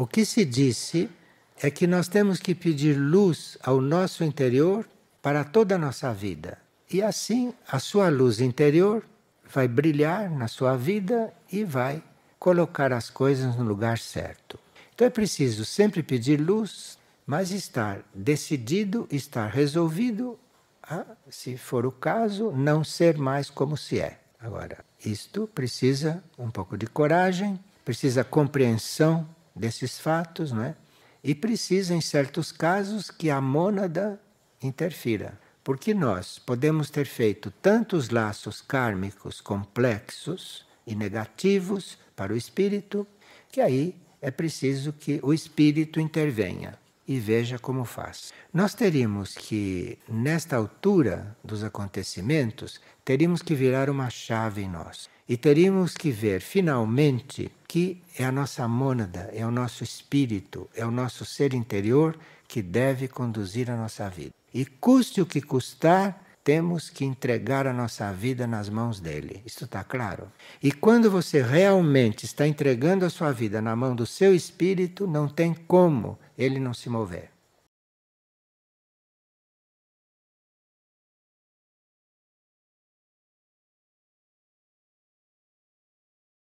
O que se disse é que nós temos que pedir luz ao nosso interior para toda a nossa vida. E assim a sua luz interior vai brilhar na sua vida e vai colocar as coisas no lugar certo. Então é preciso sempre pedir luz, mas estar decidido, estar resolvido a, se for o caso, não ser mais como se é. Agora, isto precisa um pouco de coragem, precisa compreensão desses fatos, não é? E precisa, em certos casos, que a mônada interfira. Porque nós podemos ter feito tantos laços kármicos complexos e negativos para o espírito, que aí é preciso que o espírito intervenha e veja como faz. Nós teríamos que, nesta altura dos acontecimentos, teríamos que virar uma chave em nós e teríamos que ver finalmente que é a nossa mônada, é o nosso espírito, é o nosso ser interior que deve conduzir a nossa vida. E custe o que custar, temos que entregar a nossa vida nas mãos dele. Isso está claro? E quando você realmente está entregando a sua vida na mão do seu espírito, não tem como ele não se mover.